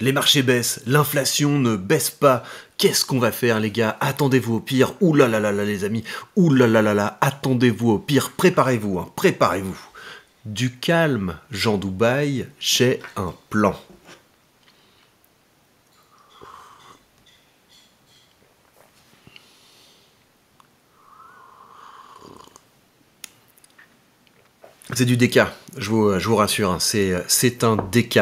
Les marchés baissent, l'inflation ne baisse pas. Qu'est-ce qu'on va faire, les gars Attendez-vous au pire. Ouh là là là là, les amis. Ouh là là là là. Attendez-vous au pire. Préparez-vous, hein. Préparez-vous. Du calme, Jean Dubaï. J'ai un plan. C'est du DK, je vous, vous rassure, hein. c'est un DK.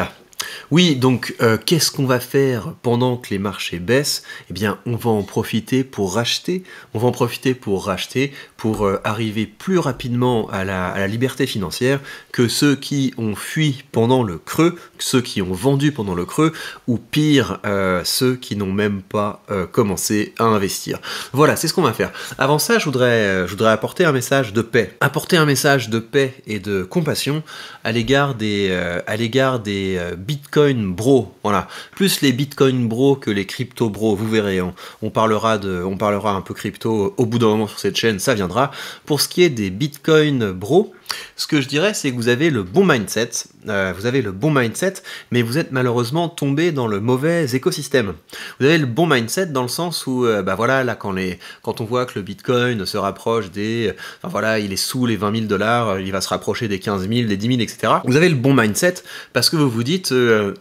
Oui, donc euh, qu'est-ce qu'on va faire pendant que les marchés baissent Eh bien, on va en profiter pour racheter. On va en profiter pour racheter, pour euh, arriver plus rapidement à la, liberté financière que ceux qui ont fui pendant le creux, ceux qui ont vendu pendant le creux, ou pire, euh, ceux qui n'ont même pas euh, commencé à investir. Voilà, c'est ce qu'on va faire. Avant ça, je voudrais, je voudrais apporter un message de paix. Apporter un message de paix et de compassion à l'égard des, à l'égard des Bitcoin bros. Voilà, plus les Bitcoin bros que les crypto bros, vous verrez. On, parlera, de, on parlera un peu crypto au bout d'un moment sur cette chaîne, ça vient pour ce qui est des Bitcoin Bro, ce que je dirais, c'est que vous avez le bon mindset, euh, vous avez le bon mindset, mais vous êtes malheureusement tombé dans le mauvais écosystème. Vous avez le bon mindset dans le sens où, euh, bah voilà, là quand, quand on voit que le Bitcoin se rapproche des, euh, voilà, il est sous les 20 000 dollars, il va se rapprocher des 15 000, des 10 000, etc. Vous avez le bon mindset parce que vous vous dites,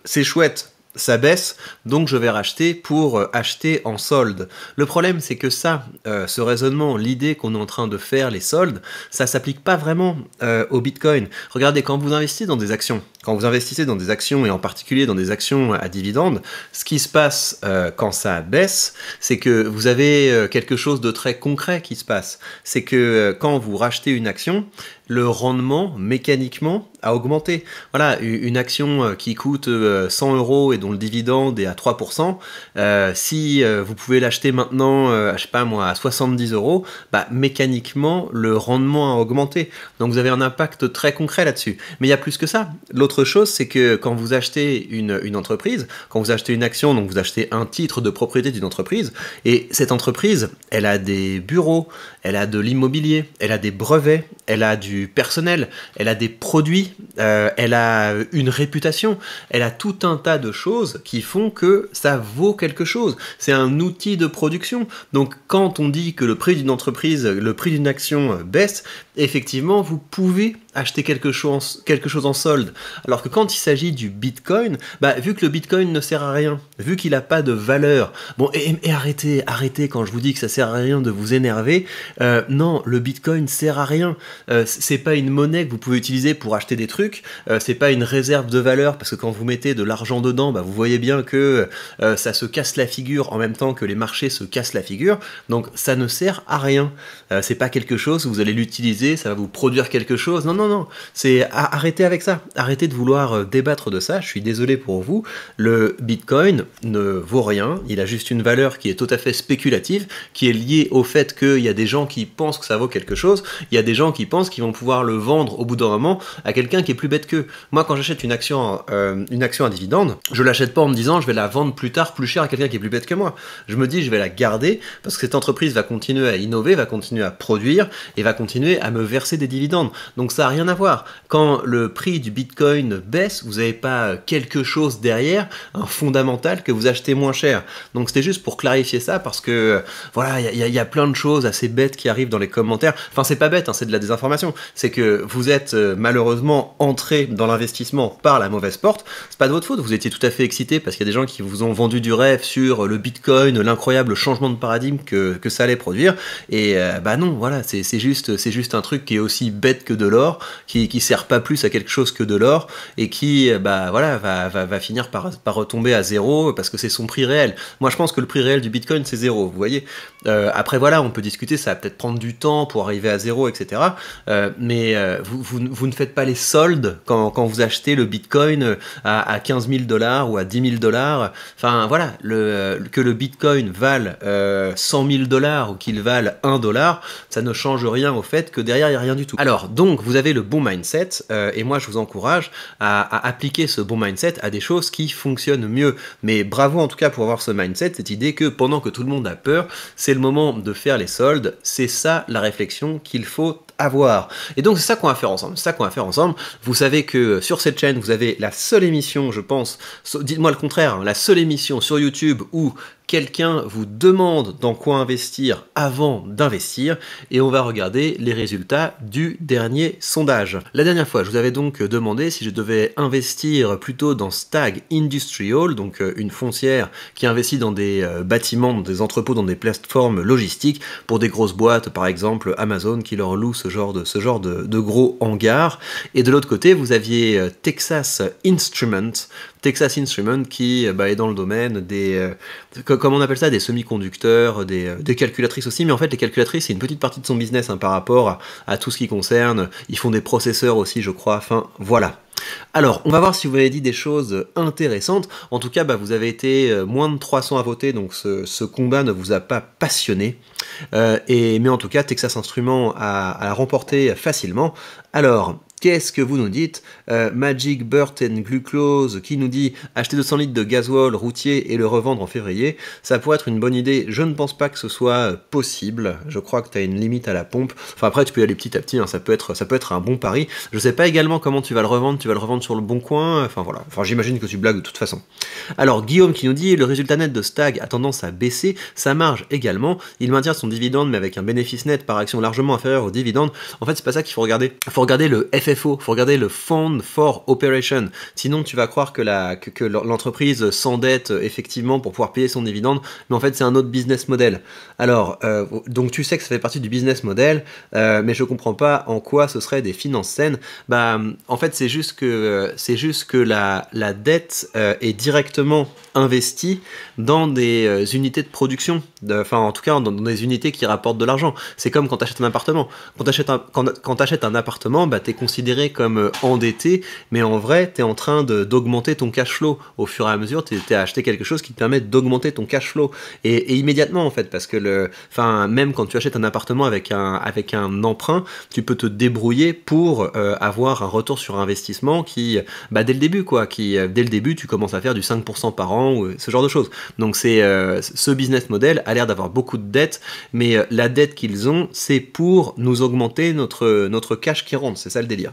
c'est chouette, ça baisse, donc je vais racheter pour euh, acheter en solde. Le problème, c'est que ça, euh, ce raisonnement, l'idée qu'on est en train de faire, les soldes, ça s'applique pas vraiment euh, au Bitcoin. Regardez, quand vous investissez dans des actions, quand vous investissez dans des actions et en particulier dans des actions à dividendes, ce qui se passe quand ça baisse, c'est que vous avez quelque chose de très concret qui se passe. C'est que quand vous rachetez une action, le rendement mécaniquement a augmenté. Voilà, une action euh, qui coûte 100 euh, euros et dont le dividende est à 3%, euh, si vous pouvez l'acheter maintenant, je sais pas moi, à 70 euros, bah, mécaniquement, le rendement a augmenté. Donc vous avez un impact très concret là-dessus. Mais il y a plus que ça. L'autre chose, c'est que quand vous achetez une, une entreprise, quand vous achetez une action, donc vous achetez un titre de propriété d'une entreprise, et cette entreprise, elle a des bureaux, elle a de l'immobilier, elle a des brevets, elle a du personnel, elle a des produits, euh, elle a une réputation, elle a tout un tas de choses qui font que ça vaut quelque chose. C'est un outil de production. Donc quand on dit que le prix d'une entreprise, le prix d'une action euh, baisse, effectivement, vous pouvez acheter quelque chose, quelque chose en solde. Alors que quand il s'agit du Bitcoin, bah, vu que le Bitcoin ne sert à rien, vu qu'il n'a pas de valeur, bon, et, arrêtez, arrêtez quand je vous dis que ça sert à rien de vous énerver. Euh, non, le Bitcoin sert à rien. Euh, c'est pas une monnaie que vous pouvez utiliser pour acheter des trucs. Euh, c'est pas une réserve de valeur parce que quand vous mettez de l'argent dedans, bah, vous voyez bien que ça se casse la figure en même temps que les marchés se cassent la figure. Donc ça ne sert à rien. c'est pas quelque chose que vous allez l'utiliser ça va vous produire quelque chose. Non, non, non. C'est arrêter avec ça. Arrêtez de vouloir euh, débattre de ça. Je suis désolé pour vous. Le Bitcoin ne vaut rien. Il a juste une valeur qui est tout à fait spéculative, qui est liée au fait qu'il y a des gens qui pensent que ça vaut quelque chose. Il y a des gens qui pensent qu'ils vont pouvoir le vendre au bout d'un moment à quelqu'un qui est plus bête qu'eux. Moi, quand j'achète une action, euh, une action à dividende, je l'achète pas en me disant je vais la vendre plus tard plus cher à quelqu'un qui est plus bête que moi. Je me dis je vais la garder parce que cette entreprise va continuer à innover, va continuer à produire et va continuer à verser des dividendes. Donc ça n'a rien à voir. Quand le prix du Bitcoin baisse, vous n'avez pas quelque chose derrière, un fondamental que vous achetez moins cher. Donc c'était juste pour clarifier ça parce que voilà, il y, a plein de choses assez bêtes qui arrivent dans les commentaires. Enfin, c'est pas bête, hein, c'est de la désinformation. C'est que vous êtes euh, malheureusement entré dans l'investissement par la mauvaise porte. C'est pas de votre faute, vous étiez tout à fait excité parce qu'il y a des gens qui vous ont vendu du rêve sur le Bitcoin, l'incroyable changement de paradigme que, que ça allait produire. Et euh, bah non, voilà, c'est juste, c'est juste un truc qui est aussi bête que de l'or, qui, qui sert pas plus à quelque chose que de l'or, et qui euh, bah, voilà, va, va, va finir par, par, retomber à zéro parce que c'est son prix réel. Moi je pense que le prix réel du Bitcoin c'est zéro, vous voyez. Euh, après voilà, on peut discuter, ça va peut-être prendre du temps pour arriver à zéro, etc. Euh, mais vous, vous, vous, ne faites pas les soldes quand, quand vous achetez le Bitcoin à, 15 000 dollars ou à 10 000 dollars. Enfin voilà, le, que le Bitcoin vale 100 000 dollars ou qu'il vale 1 dollar, ça ne change rien au fait que derrière, il n'y a rien du tout. Alors, donc, vous avez le bon mindset, euh, et moi, je vous encourage à, appliquer ce bon mindset à des choses qui fonctionnent mieux. Mais bravo en tout cas pour avoir ce mindset, cette idée que pendant que tout le monde a peur, c'est le moment de faire les soldes. C'est ça la réflexion qu'il faut avoir. Et donc c'est ça qu'on va faire ensemble. C'est ça qu'on va faire ensemble. Vous savez que euh, sur cette chaîne, vous avez la seule émission, je pense, dites-moi le contraire, hein, la seule émission sur YouTube où quelqu'un vous demande dans quoi investir avant d'investir et on va regarder les résultats du dernier sondage. La dernière fois, je vous avais donc euh, demandé si je devais investir plutôt dans Stag Industrial, donc euh, une foncière qui investit dans des bâtiments, dans des entrepôts, dans des plateformes logistiques pour des grosses boîtes, par exemple Amazon qui leur loue ce ce genre de, ce genre de, gros hangar. Et de l'autre côté, vous aviez euh, Texas Instruments, Texas Instruments qui euh, bah, est dans le domaine des, euh, comme on appelle ça, des semi-conducteurs, des, calculatrices aussi, mais en fait les calculatrices c'est une petite partie de son business hein, par rapport à, tout ce qui concerne, ils font des processeurs aussi je crois, enfin voilà. Alors, on va voir si vous avez dit des choses intéressantes. En tout cas, bah, vous avez été euh, moins de 300 à voter, donc ce, combat ne vous a pas passionné. Euh, mais en tout cas, Texas Instruments a, a remporté facilement. Alors, Qu'est-ce que vous nous dites euh, Magic Burton and Glucose qui nous dit acheter 200 litres de gasoil routier et le revendre en février, ça pourrait être une bonne idée. Je ne pense pas que ce soit euh, possible. Je crois que tu as une limite à la pompe. Enfin après tu peux y aller petit à petit, hein. ça, peut être, ça peut être un bon pari. Je ne sais pas également comment tu vas le revendre, tu vas le revendre sur le bon coin, enfin voilà. Enfin j'imagine que tu blagues de toute façon. Alors Guillaume qui nous dit le résultat net de Stag a tendance à baisser, sa marge également, il maintient son dividende mais avec un bénéfice net par action largement inférieur au dividende. En fait c'est pas ça qu'il faut regarder. Il faut regarder le FF faut regarder le Fund for Operation. Sinon, tu vas croire que la que, que l'entreprise s'endette euh, effectivement pour pouvoir payer son dividende, mais en fait, c'est un autre business model. Alors, euh, donc tu sais que ça fait partie du business model, euh, mais je comprends pas en quoi ce serait des finances saines. Bah, en fait, c'est juste que c'est juste que la la dette est directement investie dans des unités de production. Enfin, en tout cas, dans, des unités qui rapportent de l'argent. C'est comme quand tu achètes un appartement. Quand tu achètes un quand, tu achètes un appartement, bah t'es considéré considéré comme euh, endetté, mais en vrai, tu es en train d'augmenter ton cash flow. Au fur et à mesure, tu as acheté quelque chose qui te permet d'augmenter ton cash flow. Et, immédiatement, en fait, parce que le, fin, même quand tu achètes un appartement avec un, avec un emprunt, tu peux te débrouiller pour euh, avoir un retour sur investissement qui, bah, dès le début, quoi, qui, euh, dès le début, tu commences à faire du 5% par an ou ce genre de choses. Donc, c'est ce business model a l'air d'avoir beaucoup de dettes, mais la dette qu'ils ont, c'est pour nous augmenter notre, notre cash qui rentre. C'est ça le délire.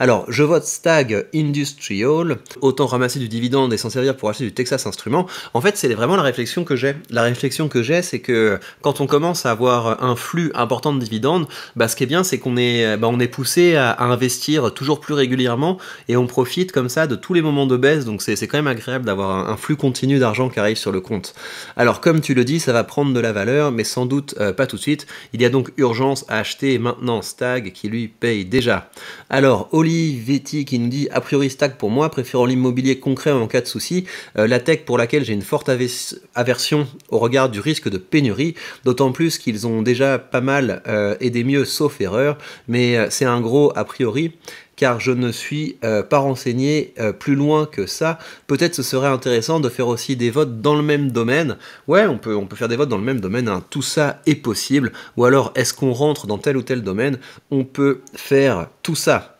Alors, je vote Stag Industrial, autant ramasser du dividende et s'en servir pour acheter du Texas Instruments. En fait, c'est vraiment la réflexion que j'ai. La réflexion que j'ai, c'est que quand on commence à avoir un flux important de dividendes, bah, ce qui est bien, c'est qu'on est, bah, poussé à, investir toujours plus régulièrement et on profite comme ça de tous les moments de baisse. Donc, c'est quand même agréable d'avoir un, flux continu d'argent qui arrive sur le compte. Alors, comme tu le dis, ça va prendre de la valeur, mais sans doute euh, pas tout de suite. Il y a donc urgence à acheter maintenant Stag qui lui paye déjà. Alors, Olivetti qui nous dit a priori stack pour moi, préférant l'immobilier concret en cas de souci, euh, la tech pour laquelle j'ai une forte aversion au regard du risque de pénurie, d'autant plus qu'ils ont déjà pas mal euh, aidé mieux sauf erreur, mais euh, c'est un gros a priori car je ne suis euh, pas renseigné euh, plus loin que ça. Peut-être ce serait intéressant de faire aussi des votes dans le même domaine. Ouais, on peut, on peut faire des votes dans le même domaine, hein. tout ça est possible. Ou alors, est-ce qu'on rentre dans tel ou tel domaine On peut faire tout ça.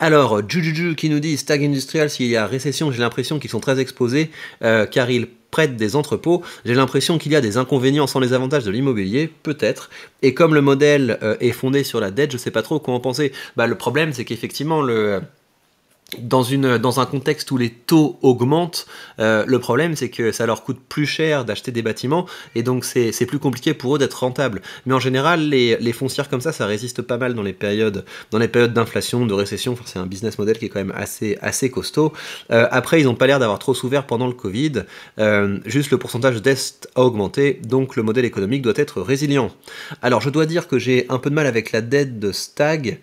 Alors, Jujuju qui nous dit Stag industriel, s'il y a récession, j'ai l'impression qu'ils sont très exposés euh, car ils prête des entrepôts, j'ai l'impression qu'il y a des inconvénients sans les avantages de l'immobilier, peut-être. Et comme le modèle euh, est fondé sur la dette, je sais pas trop quoi en penser. Bah, le problème, c'est qu'effectivement, le dans, une, dans un contexte où les taux augmentent, euh, le problème c'est que ça leur coûte plus cher d'acheter des bâtiments et donc c'est plus compliqué pour eux d'être rentables. Mais en général, les, foncières comme ça, ça résiste pas mal dans les périodes dans les périodes d'inflation, de récession. Enfin, c'est un business model qui est quand même assez, assez costaud. Euh, après, ils n'ont pas l'air d'avoir trop souffert pendant le Covid. Euh, juste le pourcentage d'est a augmenté, donc le modèle économique doit être résilient. Alors, je dois dire que j'ai un peu de mal avec la dette de Stag.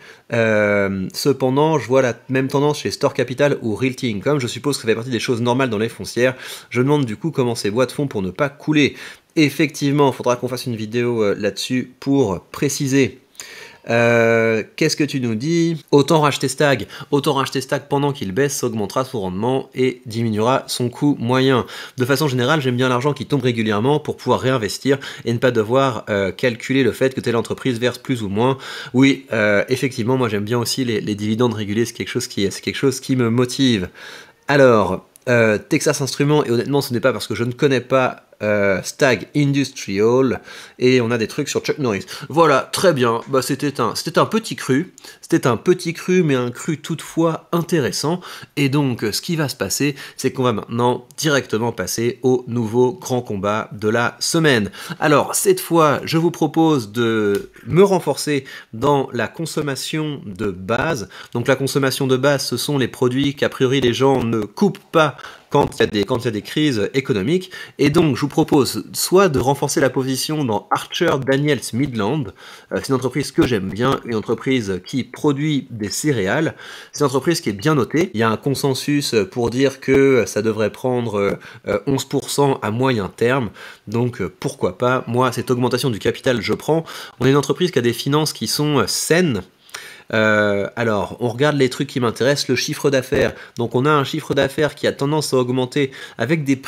cependant, je vois la même tendance chez store capital ou realty comme Je suppose que ça fait partie des choses normales dans les foncières. Je demande du coup comment ces boîtes font pour ne pas couler. Effectivement, il faudra qu'on fasse une vidéo euh, là-dessus pour préciser euh, qu'est-ce que tu nous dis Autant racheter Stag. Autant racheter Stag pendant qu'il baisse, augmentera son rendement et diminuera son coût moyen. De façon générale, j'aime bien l'argent qui tombe régulièrement pour pouvoir réinvestir et ne pas devoir euh, calculer le fait que telle entreprise verse plus ou moins. Oui, euh, effectivement, moi j'aime bien aussi les, dividendes réguliers, c'est quelque, chose qui, quelque chose qui me motive. Alors, Texas Instruments, et honnêtement ce n'est pas parce que je ne connais pas euh, Stag Industrial, et on a des trucs sur Chuck Norris. Voilà, très bien, bah, c'était un, un petit cru, c'était un petit cru, mais un cru toutefois intéressant, et donc ce qui va se passer, c'est qu'on va maintenant directement passer au nouveau grand combat de la semaine. Alors, cette fois, je vous propose de me renforcer dans la consommation de base. Donc la consommation de base, ce sont les produits qu'a priori les gens ne coupent pas quand il y a des crises économiques. Et donc, je vous propose soit de renforcer la position dans Archer Daniels Midland. Euh, c'est une entreprise que j'aime bien, une entreprise qui produit des céréales. C'est une entreprise qui est bien notée. Il y a un consensus pour dire que ça devrait prendre 11% euh, à moyen terme. Donc, euh, pourquoi pas Moi, cette augmentation du capital, je prends. On est une entreprise qui a des finances qui sont saines euh, alors, on regarde les trucs qui m'intéressent, le chiffre d'affaires. Donc, on a un chiffre d'affaires qui a tendance à augmenter avec des,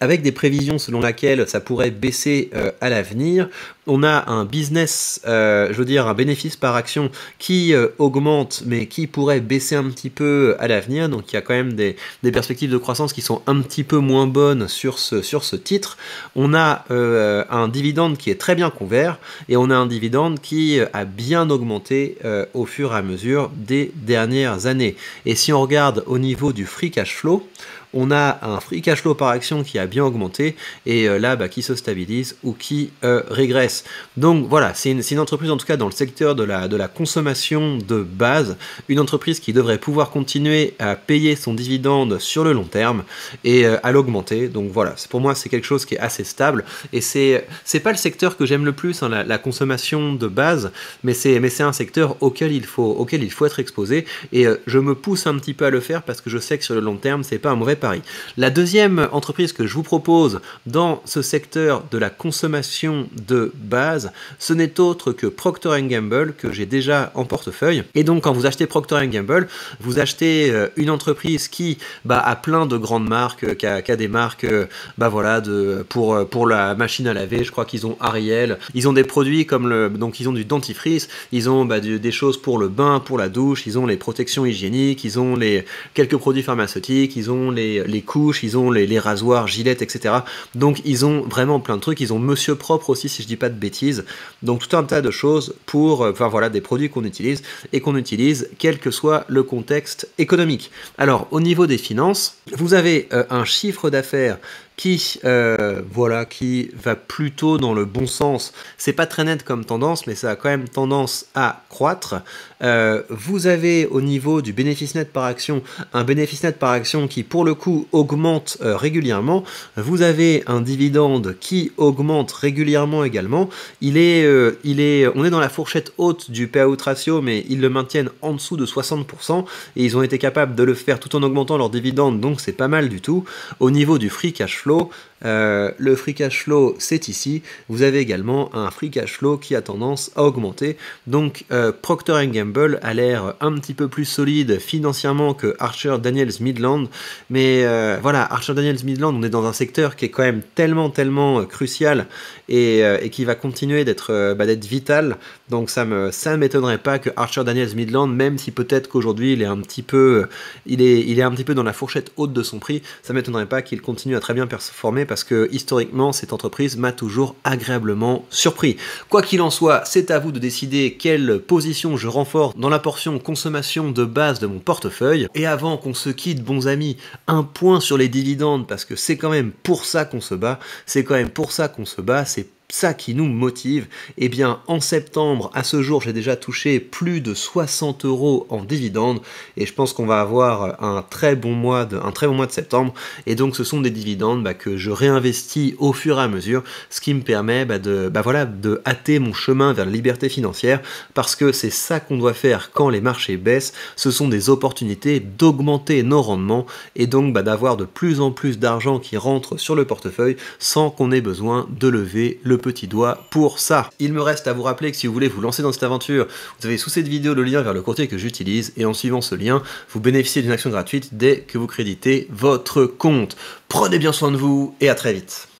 avec des prévisions selon laquelle ça pourrait baisser euh, à l'avenir on a un business, euh, je veux dire un bénéfice par action qui euh, augmente mais qui pourrait baisser un petit peu à l'avenir, donc il y a quand même des, perspectives de croissance qui sont un petit peu moins bonnes sur ce, titre. On a euh, un dividende qui est très bien couvert et on a un dividende qui a bien augmenté au fur et à mesure des dernières années. Et si on regarde au niveau du free cash flow, on a un free cash flow par action qui a bien augmenté et euh, là bah, qui se stabilise ou qui euh, régresse. Donc voilà, c'est une, entreprise en tout cas dans le secteur de la, consommation de base, une entreprise qui devrait pouvoir continuer à payer son dividende sur le long terme et euh, à l'augmenter. Donc voilà, pour moi c'est quelque chose qui est assez stable et c'est pas le secteur que j'aime le plus, hein, la, consommation de base, mais c'est un secteur auquel il faut, auquel il faut être exposé et je me pousse un petit peu à le faire parce que je sais que sur le long terme c'est pas un mauvais Paris. La deuxième entreprise que je vous propose dans ce secteur de la consommation de base, ce n'est autre que Procter Gamble que j'ai déjà en portefeuille. Et donc quand vous achetez Procter Gamble, vous achetez euh, une entreprise qui bah, a plein de grandes marques, euh, qui a, des marques euh, bah, voilà, de, pour, pour la machine à laver, je crois qu'ils ont Ariel, ils ont des produits comme le... Donc ils ont du dentifrice, ils ont bah, des choses pour le bain, pour la douche, ils ont les protections hygiéniques, ils ont les quelques produits pharmaceutiques, ils ont les les, couches, ils ont les, rasoirs, gilettes etc. Donc ils ont vraiment plein de trucs. Ils ont Monsieur Propre aussi, si je dis pas de bêtises. Donc tout un tas de choses pour, euh, enfin voilà, des produits qu'on utilise et qu'on utilise quel que soit le contexte économique. Alors au niveau des finances, vous avez euh, un chiffre d'affaires qui, euh, voilà, qui va plutôt dans le bon sens. C'est pas très net comme tendance, mais ça a quand même tendance à croître. Euh, vous avez au niveau du bénéfice net par action un bénéfice net par action qui, pour le coup, augmente euh, régulièrement. Vous avez un dividende qui augmente régulièrement également. Il est, il est, on est dans la fourchette haute du payout ratio, mais ils le maintiennent en dessous de 60% et ils ont été capables de le faire tout en augmentant leur dividende, donc c'est pas mal du tout. Au niveau du free cash flow. Euh, le free cash flow, c'est ici. Vous avez également un free cash flow qui a tendance à augmenter. Donc euh, Procter Gamble a l'air un petit peu plus solide financièrement que Archer Daniels Midland. Mais euh, voilà, Archer Daniels Midland, on est dans un secteur qui est quand même tellement, tellement euh, crucial et, qui va continuer d'être bah, vital. Donc ça ne m'étonnerait pas que Archer Daniels Midland, même si peut-être qu'aujourd'hui il est un petit peu il est un petit peu dans la fourchette haute de son prix, ça m'étonnerait pas qu'il continue à très bien se former parce que historiquement, cette entreprise m'a toujours agréablement surpris. Quoi qu'il en soit, c'est à vous de décider quelle position je renforce dans la portion consommation de base de mon portefeuille. Et avant qu'on se quitte, bons amis, un point sur les dividendes parce que c'est quand même pour ça qu'on se bat. C'est quand même pour ça qu'on se bat. C'est ça qui nous motive, eh bien en septembre, à ce jour, j'ai déjà touché plus de 60 euros en dividendes et je pense qu'on va avoir un très bon mois de, un très bon mois de septembre. Et donc ce sont des dividendes bah, que je réinvestis au fur et à mesure, ce qui me permet bah, de, bah, voilà, de hâter mon chemin vers la liberté financière parce que c'est ça qu'on doit faire quand les marchés baissent. Ce sont des opportunités d'augmenter nos rendements et donc bah, d'avoir de plus en plus d'argent qui rentre sur le portefeuille sans qu'on ait besoin de lever le petit doigt pour ça. Il me reste à vous rappeler que si vous voulez vous lancer dans cette aventure, vous avez sous cette vidéo le lien vers le courtier que j'utilise et en suivant ce lien, vous bénéficiez d'une action gratuite dès que vous créditez votre compte. Prenez bien soin de vous et à très vite.